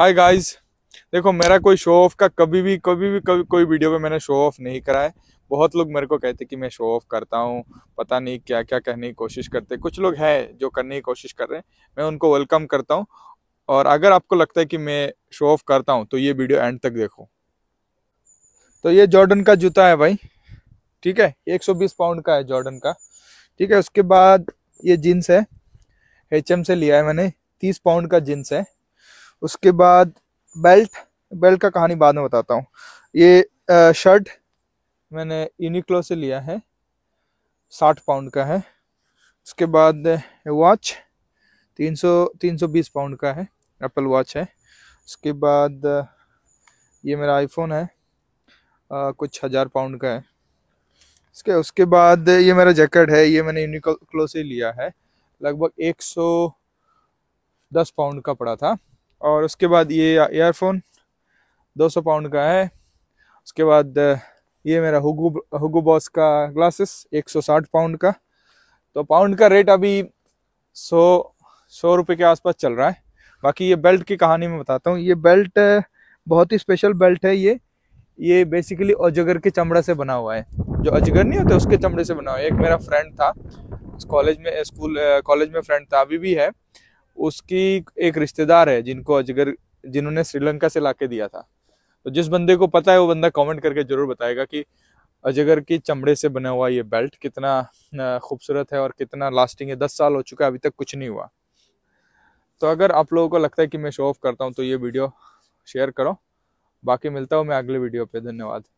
hi guys देखो मेरा कोई शो ऑफ का कभी भी कभी भी कभी कोई वीडियो में मैंने शो ऑफ नहीं कराया बहुत लोग मेरे को कहते कि मैं शो ऑफ करता हूँ पता नहीं क्या क्या कहने की कोशिश करते कुछ लोग हैं जो करने की कोशिश कर रहे हैं मैं उनको वेलकम करता हूँ और अगर आपको लगता है कि मैं शो ऑफ करता हूँ तो ये वीडियो एंड तक देखो तो ये जॉर्डन का जूता है भाई ठीक है एक पाउंड का है जॉर्डन का ठीक है उसके बाद ये जीन्स है एच से लिया है मैंने तीस पाउंड का जीन्स है उसके बाद बेल्ट बेल्ट का कहानी बाद में बताता हूँ ये शर्ट मैंने यूनिक्लो से लिया है साठ पाउंड का है उसके बाद वॉच तीन सौ तीन सौ बीस पाउंड का है एप्पल वॉच है उसके बाद ये मेरा आईफोन है आ, कुछ हज़ार पाउंड का है उसके उसके बाद ये मेरा जैकेट है ये मैंने यूनिक्लो से लिया है लगभग एक सौ दस पाउंड का पड़ा था और उसके बाद ये एयरफोन 200 पाउंड का है उसके बाद ये मेरा हुगू बॉस का ग्लासेस 160 पाउंड का तो पाउंड का रेट अभी सौ सौ रुपये के आसपास चल रहा है बाकी ये बेल्ट की कहानी मैं बताता हूँ ये बेल्ट बहुत ही स्पेशल बेल्ट है ये ये बेसिकली अजगर के चमड़ा से बना हुआ है जो अजगर नहीं होता उसके चमड़े से बना हुआ है एक मेरा फ्रेंड था कॉलेज में स्कूल कॉलेज में फ्रेंड था अभी भी है उसकी एक रिश्तेदार है जिनको अजगर जिन्होंने श्रीलंका से लाके दिया था तो जिस बंदे को पता है वो बंदा कमेंट करके जरूर बताएगा कि अजगर की चमड़े से बना हुआ ये बेल्ट कितना खूबसूरत है और कितना लास्टिंग है दस साल हो चुका है अभी तक कुछ नहीं हुआ तो अगर आप लोगों को लगता है कि मैं शो ऑफ करता हूँ तो ये वीडियो शेयर करो बाकी मिलता हूँ मैं अगले वीडियो पे धन्यवाद